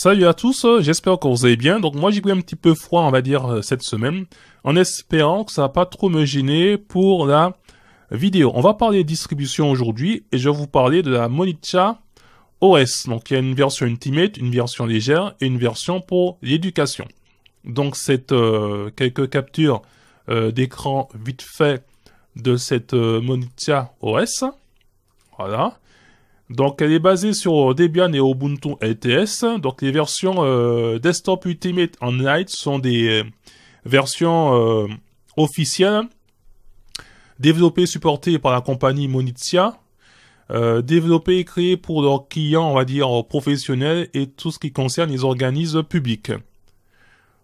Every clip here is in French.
Salut à tous, j'espère que vous allez bien. Donc moi j'ai pris un petit peu froid, on va dire, euh, cette semaine, en espérant que ça va pas trop me gêner pour la vidéo. On va parler de distribution aujourd'hui et je vais vous parler de la Monitia OS. Donc il y a une version Ultimate, une version légère et une version pour l'éducation. Donc c'est euh, quelques captures euh, d'écran vite fait de cette Monitia OS. Voilà. Donc elle est basée sur Debian et Ubuntu LTS. Donc les versions euh, Desktop Ultimate en sont des euh, versions euh, officielles développées et supportées par la compagnie Monitia. développées et créées pour leurs clients, on va dire, professionnels et tout ce qui concerne les organismes publics.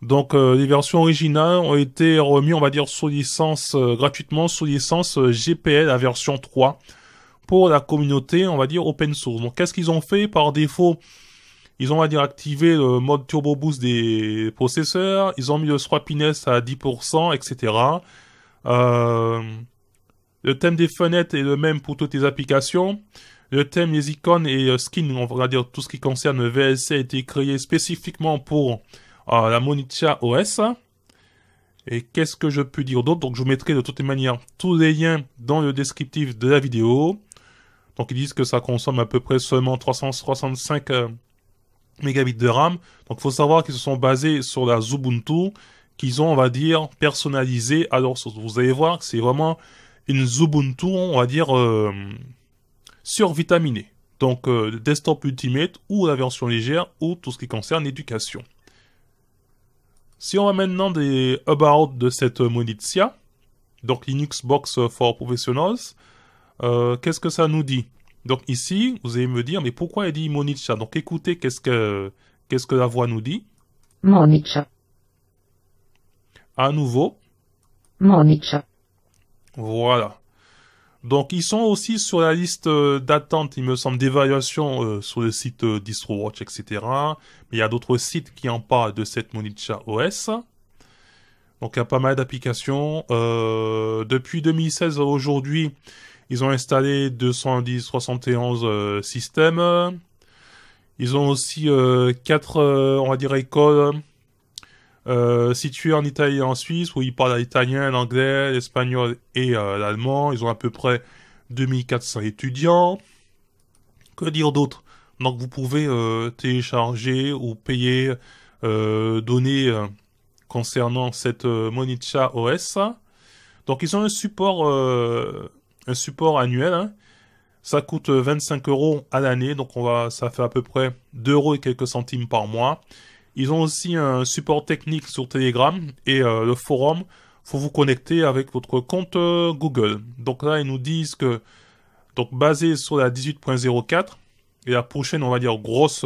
Donc les versions originales ont été remises, on va dire, sous licence gratuitement, sous licence GPL, à version 3 pour la communauté, on va dire, open source. Donc qu'est-ce qu'ils ont fait par défaut ils ont, on dire, activé le mode turbo boost des processeurs, ils ont mis le Swapiness à 10%, etc. Euh, le thème des fenêtres est le même pour toutes les applications. Le thème des icônes et euh, skins, on va dire tout ce qui concerne le VLC, a été créé spécifiquement pour euh, la Monitia OS. Et qu'est-ce que je peux dire d'autre Donc je mettrai de toutes les manières tous les liens dans le descriptif de la vidéo. Donc ils disent que ça consomme à peu près seulement 365 euh, Mbps de RAM. Donc il faut savoir qu'ils se sont basés sur la Zubuntu qu'ils ont, on va dire, personnalisée. Alors, Vous allez voir que c'est vraiment une Zubuntu, on va dire, euh, survitaminée. Donc euh, desktop ultimate ou la version légère ou tout ce qui concerne l'éducation. Si on va maintenant des about de cette Monitia, donc Linux Box for Professionals, euh, qu'est-ce que ça nous dit Donc ici, vous allez me dire, mais pourquoi elle dit Monitcha Donc écoutez, qu'est-ce que, qu'est-ce que la voix nous dit Monitcha. À nouveau. Monitcha. Voilà. Donc ils sont aussi sur la liste euh, d'attente, il me semble, d'évaluation euh, sur le site DistroWatch, etc. Mais il y a d'autres sites qui en parlent de cette Monitcha OS. Donc il y a pas mal d'applications. depuis 2016 aujourd'hui, ils ont installé 210, 71 euh, systèmes. Ils ont aussi 4 euh, quatre, euh, on va dire, écoles situées en Italie et en Suisse, où ils parlent l'italien, l'anglais, l'espagnol et l'allemand. Ils ont à peu près 2400 étudiants. Que dire d'autre Donc vous pouvez télécharger ou payer, données concernant cette Monitia OS. Donc ils ont un support un support annuel. Hein. Ça coûte 25 euh, euros à l'année, donc on va, ça fait à peu près 2 euros et quelques centimes par mois. Ils ont aussi un support technique sur Telegram et euh, le forum. Faut vous connecter avec votre compte euh, Google. Donc là, ils nous disent que, donc basé sur la 18.04 et la prochaine, on va dire grosse,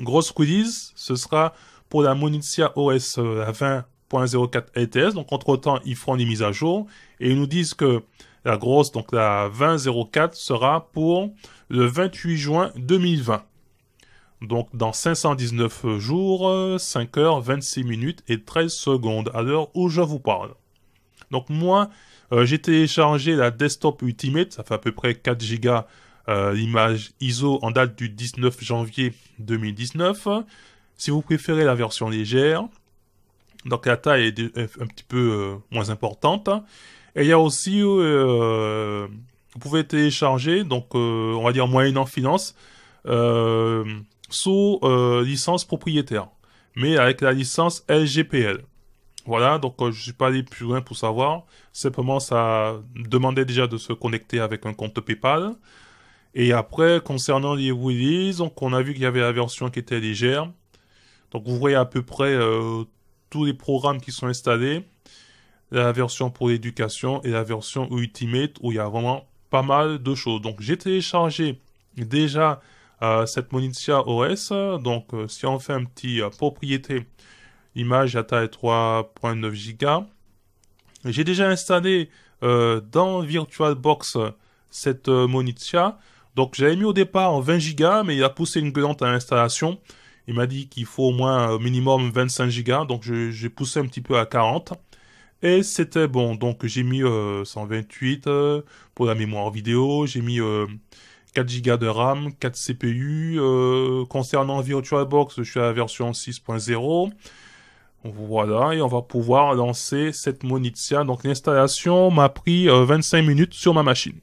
grosse release, ce sera pour la Monitia OS la 20.04 LTS. Donc entre temps, ils feront des mises à jour et ils nous disent que la grosse, donc la 2004, sera pour le 28 juin 2020. Donc dans 519 jours, 5 heures, 26 minutes et 13 secondes à l'heure où je vous parle. Donc moi, euh, j'ai téléchargé la Desktop Ultimate, ça fait à peu près 4 Go euh, l'image ISO en date du 19 janvier 2019. Si vous préférez la version légère, donc la taille est un petit peu euh, moins importante. Et il y a aussi, euh, vous pouvez télécharger, donc euh, on va dire moyenne en finance, euh, sous licence propriétaire, mais avec la licence LGPL. Voilà, donc je ne suis pas allé plus loin pour savoir. Simplement, ça demandait déjà de se connecter avec un compte PayPal. Et après, concernant les Willis, donc on a vu qu'il y avait la version qui était légère. Donc vous voyez à peu près tous les programmes qui sont installés la version pour l'éducation et la version Ultimate où il y a vraiment pas mal de choses. Donc j'ai téléchargé déjà euh, cette Monitia OS. Donc euh, si on fait un petit euh, propriété image à taille 3.9 Go. j'ai déjà installé dans VirtualBox cette Monitia. Donc j'avais mis au départ en 20 Go, mais il a poussé une gueulante à l'installation. Il m'a dit qu'il faut au moins minimum 25 Go. donc j'ai poussé un petit peu à 40. Et c'était bon, donc j'ai mis 128 euh, euh, pour la mémoire vidéo, j'ai mis 4 euh, Go de RAM, 4 CPU. concernant VirtualBox, je suis à la version 6.0. Voilà, et on va pouvoir lancer cette Monitia. Donc l'installation m'a pris 25 minutes sur ma machine.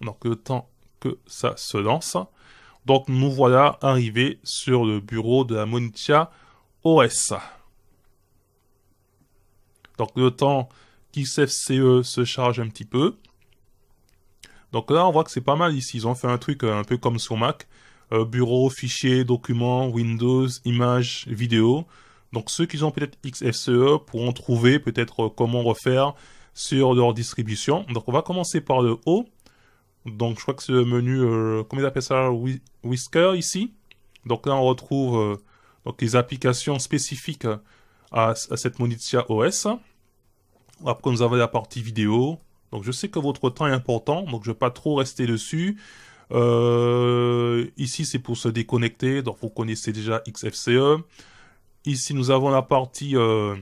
Donc le temps que ça se lance. Donc nous voilà arrivés sur le bureau de la Monitia OS. Donc le temps qu'XFCE se charge un petit peu. Donc là, on voit que c'est pas mal ici. Ils ont fait un truc euh, un peu comme sur Mac. Euh, bureau, fichiers, documents, Windows, images, vidéos. Donc ceux qui ont peut-être XFCE pourront trouver peut-être euh, comment refaire sur leur distribution. Donc on va commencer par le haut. Donc je crois que c'est le menu, comment ils appellent ça, Whisker ici. Donc là on retrouve donc les applications spécifiques à, cette Monitia OS. Après, nous avons la partie vidéo. Donc, je sais que votre temps est important, donc je ne vais pas trop rester dessus. Euh, ici, c'est pour se déconnecter, donc vous connaissez déjà XFCE. Ici, nous avons la partie euh,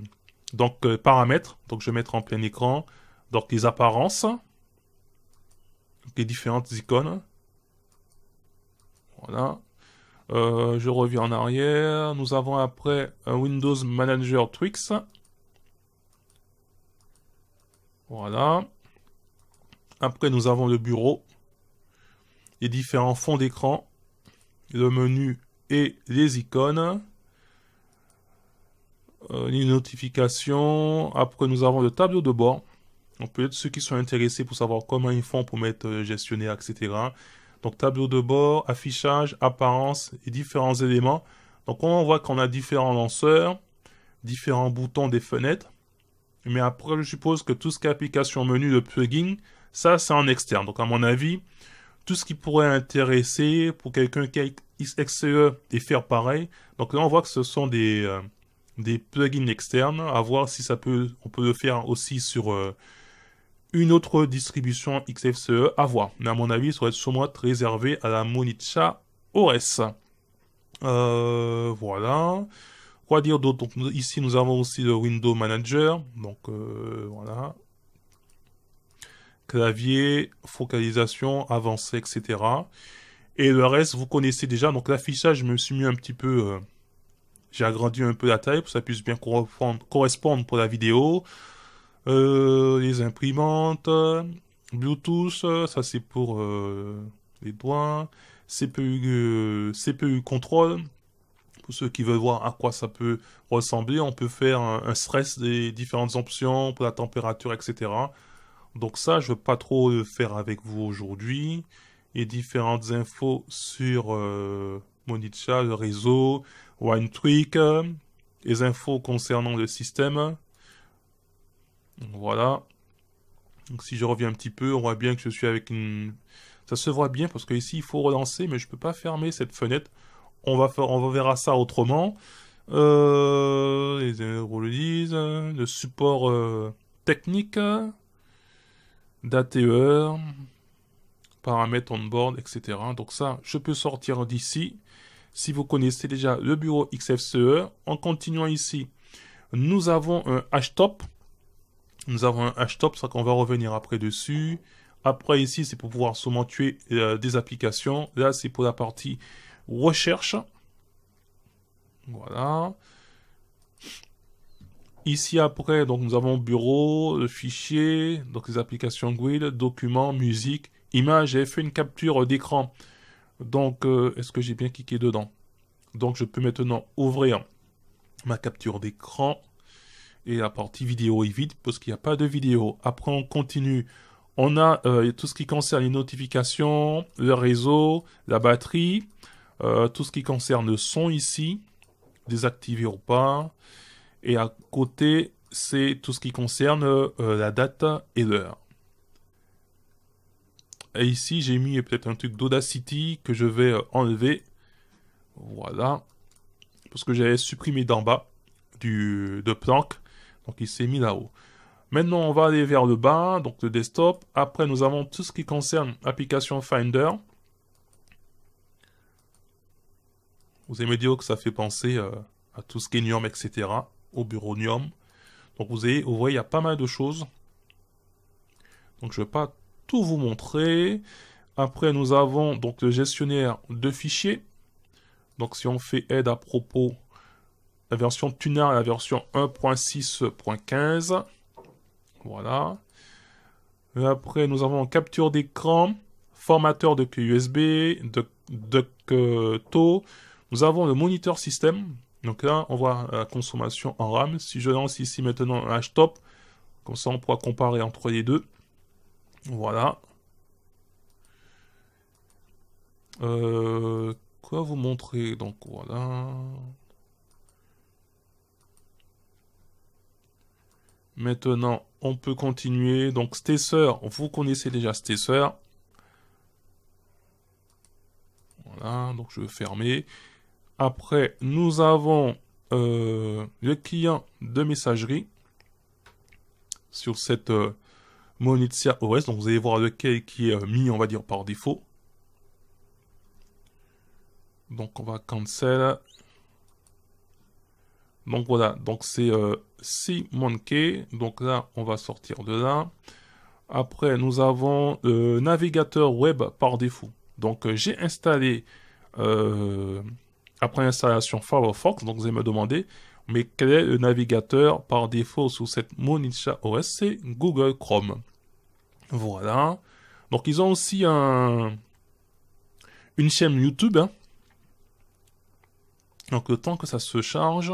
donc euh, paramètres. Donc, je vais mettre en plein écran. Donc, les apparences. les différentes icônes. Voilà. Euh, je reviens en arrière. Nous avons après un Windows Manager Twix. Voilà. Après, nous avons le bureau, les différents fonds d'écran, le menu et les icônes, euh, les notifications. Après, nous avons le tableau de bord. On peut-être ceux qui sont intéressés pour savoir comment ils font pour mettre le euh, gestionnaire, etc. Donc tableau de bord, affichage, apparence et différents éléments. Donc on voit qu'on a différents lanceurs, différents boutons des fenêtres. Mais après, je suppose que tout ce qui est application menu de plugin, ça c'est en externe. Donc à mon avis, tout ce qui pourrait intéresser pour quelqu'un qui a XCE et faire pareil. Donc là on voit que ce sont des, euh, des plugins externes. À voir si ça peut, on peut le faire aussi sur, euh, une autre distribution XFCE à voir. Mais à mon avis, ça va être sûrement réservé à la Monitsha OS. Euh, voilà. Quoi dire d'autre Donc ici, nous avons aussi le Window Manager. Donc euh, voilà. Clavier, focalisation, avancée, etc. Et le reste, vous connaissez déjà. Donc l'affichage, je me suis mis un petit peu... Euh, j'ai agrandi un peu la taille pour que ça puisse bien correspondre pour la vidéo. Euh, les imprimantes, Bluetooth, ça c'est pour euh, les doigts, CPU, euh, Control, contrôle. Pour ceux qui veulent voir à quoi ça peut ressembler, on peut faire un, stress des différentes options pour la température, etc. Donc ça, je ne veux pas trop le faire avec vous aujourd'hui. Et différentes infos sur Monitia, le réseau, Wine les infos concernant le système, voilà. Donc si je reviens un petit peu, on voit bien que je suis avec une... Ça se voit bien parce que ici il faut relancer, mais je ne peux pas fermer cette fenêtre. On va faire, on verra ça autrement. Euh, les le disent, le support euh, technique, date paramètres on board, etc. Donc ça, je peux sortir d'ici. Si vous connaissez déjà le bureau XFCE, en continuant ici, nous avons un H-TOP. Nous avons un htop, ça qu'on va revenir après dessus. Après ici, c'est pour pouvoir sûrement tuer euh, des applications. Là, c'est pour la partie recherche. Voilà. Ici après, donc nous avons bureau, fichiers, fichier, donc les applications Grid »,« documents, musique, images. J'ai fait une capture d'écran. Donc, euh, est-ce que j'ai bien cliqué dedans Donc, je peux maintenant ouvrir ma capture d'écran et la partie vidéo est vide parce qu'il n'y a pas de vidéo. Après, on continue. On a euh, tout ce qui concerne les notifications, le réseau, la batterie, euh, tout ce qui concerne le son ici, Désactiver ou pas. Et à côté, c'est tout ce qui concerne euh, la date et l'heure. Et ici, j'ai mis peut-être un truc d'Audacity que je vais enlever. Voilà. Parce que j'avais supprimé d'en bas du, de Planck. Donc il s'est mis là-haut. Maintenant, on va aller vers le bas, donc le desktop. Après, nous avons tout ce qui concerne application Finder. Vous aimez dire que ça fait penser euh, à tout ce qui est Nium, etc., au bureau Nium. Donc vous, voyez, il y a pas mal de choses. Donc je ne vais pas tout vous montrer. Après, nous avons donc le gestionnaire de fichiers. Donc si on fait aide à propos, la version tuner la version 1.6.15. Voilà. Et après, nous avons capture d'écran, formateur de clé USB, de, de euh, Nous avons le moniteur système. Donc là, on voit la consommation en RAM. Si je lance ici maintenant un h comme ça on pourra comparer entre les deux. Voilà. Euh, quoi vous montrer Donc voilà. Maintenant, on peut continuer. Donc, Stesser, vous connaissez déjà Stesser. Voilà, donc je vais fermer. Après, nous avons euh, le client de messagerie sur cette euh, monitia OS. Donc, vous allez voir lequel qui est euh, mis, on va dire, par défaut. Donc, on va cancel. Donc voilà, donc c'est euh, Donc là, on va sortir de là. Après, nous avons le euh, navigateur web par défaut. Donc euh, j'ai installé euh, après l'installation Firefox. Donc vous allez me demander, mais quel est le navigateur par défaut sous cette Monisha OS C'est Google Chrome. Voilà. Donc ils ont aussi un, une chaîne YouTube. Hein. Donc le temps que ça se charge,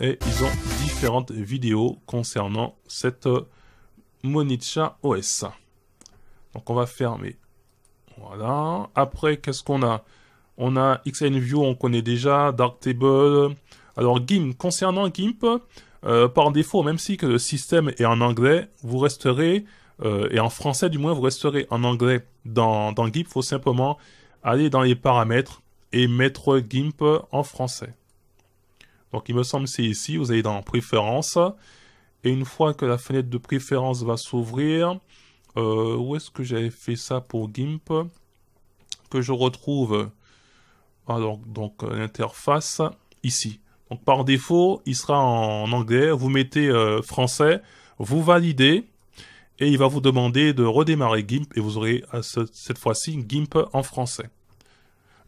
et ils ont différentes vidéos concernant cette Monitsha OS. Donc on va fermer. Voilà. Après, qu'est-ce qu'on a On a XNView, on connaît déjà, Darktable. Alors GIMP, concernant GIMP, euh, par défaut, même si que le système est en anglais, vous resterez, euh, et en français du moins, vous resterez en anglais dans, dans GIMP. Il faut simplement aller dans les paramètres, et mettre Gimp en français. Donc il me semble c'est ici, vous allez dans Préférences, et une fois que la fenêtre de préférence va s'ouvrir, euh, où est-ce que j'avais fait ça pour GIMP Que je retrouve ah, donc euh, l'interface ici. Donc par défaut, il sera en anglais, vous mettez euh, français, vous validez, et il va vous demander de redémarrer GIMP, et vous aurez cette fois-ci GIMP en français.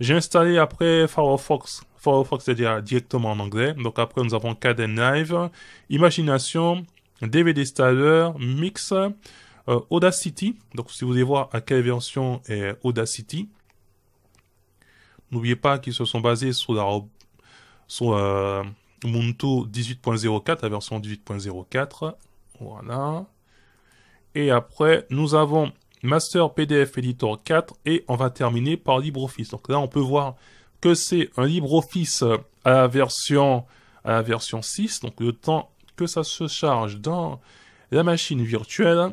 J'ai installé après Firefox. Firefox c'est-à-dire directement en anglais. Donc après nous avons Caden Live, Imagination, DVD Installer, Mix, euh, Audacity. Donc si vous voulez voir à quelle version est Audacity. N'oubliez pas qu'ils se sont basés sur la sur euh, Ubuntu 18.04, la version 18.04. Voilà. Et après, nous avons Master PDF Editor 4 et on va terminer par LibreOffice. Donc là, on peut voir que c'est un LibreOffice à la version version 6, donc le temps que ça se charge dans la machine virtuelle.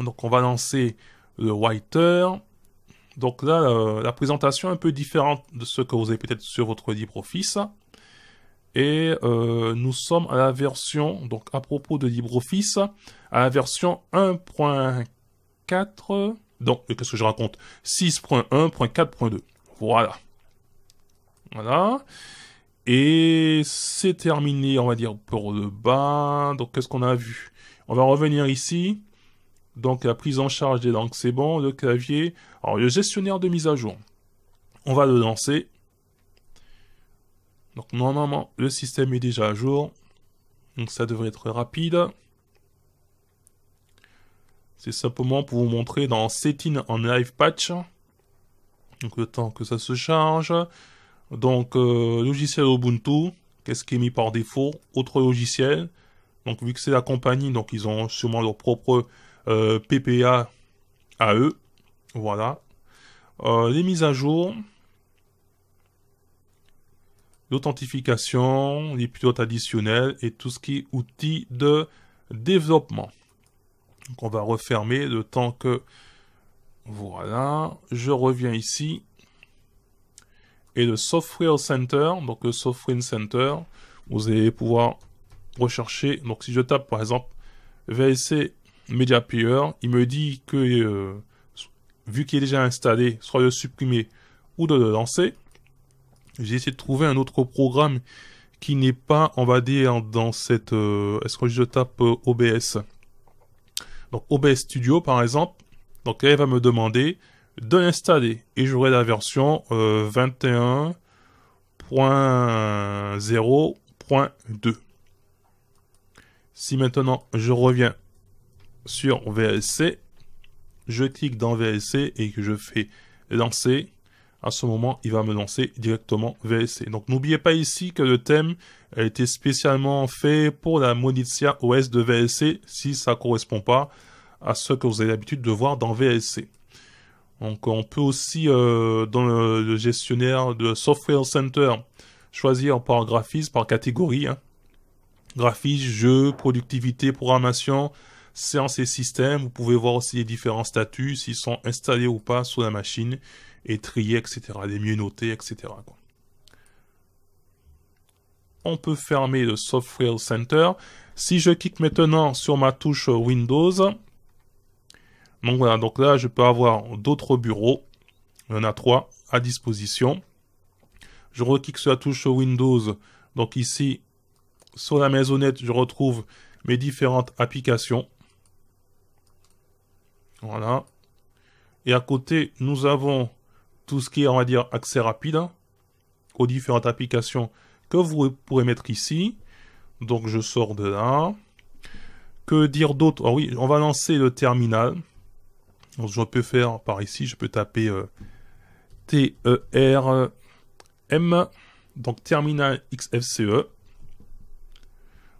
Donc on va lancer le writer. Donc là, euh, la présentation est un peu différente de ce que vous avez peut-être sur votre LibreOffice. Et euh, nous sommes à la version, donc à propos de LibreOffice, à la version 1.4 4. Donc, qu'est-ce que je raconte 6.1.4.2. Voilà. Voilà. Et c'est terminé, on va dire, pour le bas. Donc, qu'est-ce qu'on a vu On va revenir ici. Donc, la prise en charge des langues, c'est bon. Le clavier. Alors, le gestionnaire de mise à jour. On va le lancer. Donc, normalement, le système est déjà à jour. Donc, ça devrait être rapide. C'est simplement pour vous montrer dans Setting en Live Patch. Donc le temps que ça se charge. Donc euh, logiciel Ubuntu, qu'est-ce qui est mis par défaut Autre logiciel. Donc vu que c'est la compagnie, donc ils ont sûrement leur propre euh, PPA à eux. Voilà. Euh, les mises à jour. L'authentification, les pilotes additionnels et tout ce qui est outils de développement. Donc on va refermer le temps que... Voilà, je reviens ici. Et le Software Center, donc le Software Center, vous allez pouvoir rechercher. Donc si je tape par exemple VSC Media Player, il me dit que euh, vu qu'il est déjà installé, soit de supprimer ou de le lancer. J'ai essayé de trouver un autre programme qui n'est pas, on va dire, dans cette... Euh, est-ce que je tape euh, OBS donc OBS Studio, par exemple, donc elle va me demander de l'installer. Et j'aurai la version 21.0.2. Euh, si maintenant je reviens sur VLC, je clique dans VLC et que je fais lancer, à ce moment, il va me lancer directement VLC. Donc n'oubliez pas ici que le thème elle été spécialement fait pour la Monizia OS de VLC si ça ne correspond pas à ce que vous avez l'habitude de voir dans VLC. Donc on peut aussi euh, dans le, gestionnaire de Software Center choisir par graphisme, par catégorie. Hein. Graphisme, jeu, productivité, programmation, séance et système. Vous pouvez voir aussi les différents statuts, s'ils sont installés ou pas sur la machine, et trier, etc. Les mieux notés, etc on peut fermer le Software Center. Si je clique maintenant sur ma touche Windows, donc voilà, donc là je peux avoir d'autres bureaux. Il y en a trois à disposition. Je reclique sur la touche Windows. Donc ici, sur la maisonnette, je retrouve mes différentes applications. Voilà. Et à côté, nous avons tout ce qui est, on va dire, accès rapide aux différentes applications que vous pourrez mettre ici. Donc je sors de là. Que dire d'autre Ah oui, on va lancer le terminal. Donc je peux faire par ici, je peux taper TERM, euh, t e r m donc terminal XFCE.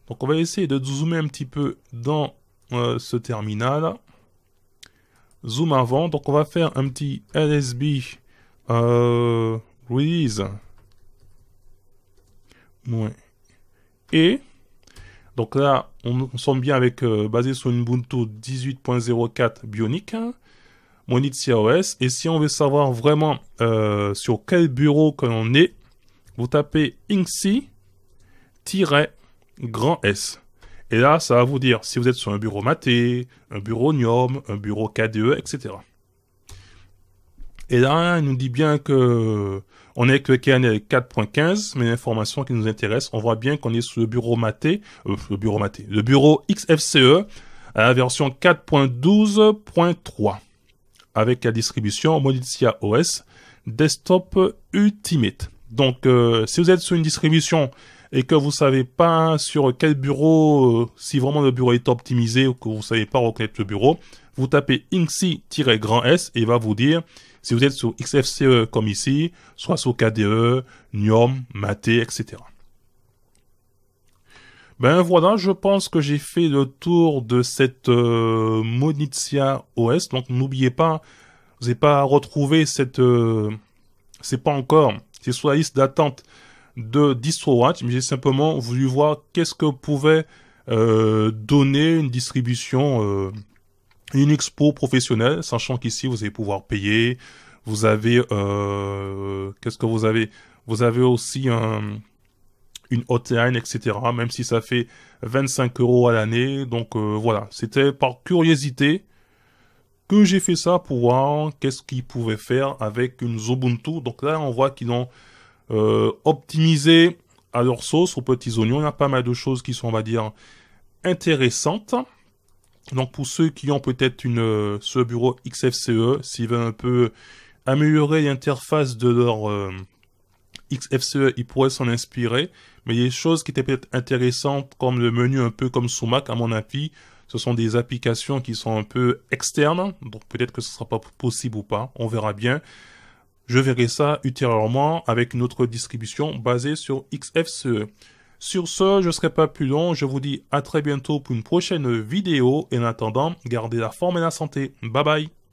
Donc on va essayer de zoomer un petit peu dans euh, ce terminal. Zoom avant, donc on va faire un petit LSB euh, release et donc là, on, on sent bien avec euh, basé sur Ubuntu 18.04 Bionic, hein, Monizia OS. Et si on veut savoir vraiment euh, sur quel bureau que l'on est, vous tapez inxi-grand S. Et là, ça va vous dire si vous êtes sur un bureau Maté, un bureau NIOM, un bureau KDE, etc. Et là, il nous dit bien que on est avec le KNL 4.15, mais l'information qui nous intéresse, on voit bien qu'on est sur euh, le bureau maté, le bureau maté, le bureau XFCE à la version 4.12.3 avec la distribution Monitia OS Desktop Ultimate. Donc, euh, si vous êtes sur une distribution et que vous savez pas sur quel bureau, euh, si vraiment le bureau est optimisé ou que vous savez pas reconnaître le bureau, vous tapez inxi s et il va vous dire si vous êtes sur XFCE comme ici, soit sur KDE, NIOM, Mate, etc. Ben voilà, je pense que j'ai fait le tour de cette euh, Monitia OS. Donc n'oubliez pas, vous n'avez pas retrouvé cette... Euh, c'est pas encore, c'est sur la liste d'attente de DistroWatch, mais j'ai simplement voulu voir qu'est-ce que pouvait euh, donner une distribution euh, une expo professionnelle, sachant qu'ici vous allez pouvoir payer. Vous avez euh, qu'est-ce que vous avez Vous avez aussi une hotline, etc. Même si ça fait 25 euros à l'année. Donc euh, voilà, c'était par curiosité que j'ai fait ça pour voir qu'est-ce qu'ils pouvaient faire avec une Ubuntu. Donc là, on voit qu'ils ont euh, optimisé à leur sauce aux petits oignons. Il y a pas mal de choses qui sont, on va dire, intéressantes. Donc pour ceux qui ont peut-être une euh, ce bureau XFCE, s'ils veulent un peu améliorer l'interface de leur euh, XFCE, ils pourraient s'en inspirer. Mais il y a des choses qui étaient peut-être intéressantes, comme le menu un peu comme sous Mac, à mon avis, ce sont des applications qui sont un peu externes. Donc peut-être que ce ne sera pas possible ou pas, on verra bien. Je verrai ça ultérieurement avec une autre distribution basée sur XFCE. Sur ce, je ne serai pas plus long, je vous dis à très bientôt pour une prochaine vidéo et en attendant, gardez la forme et la santé. Bye bye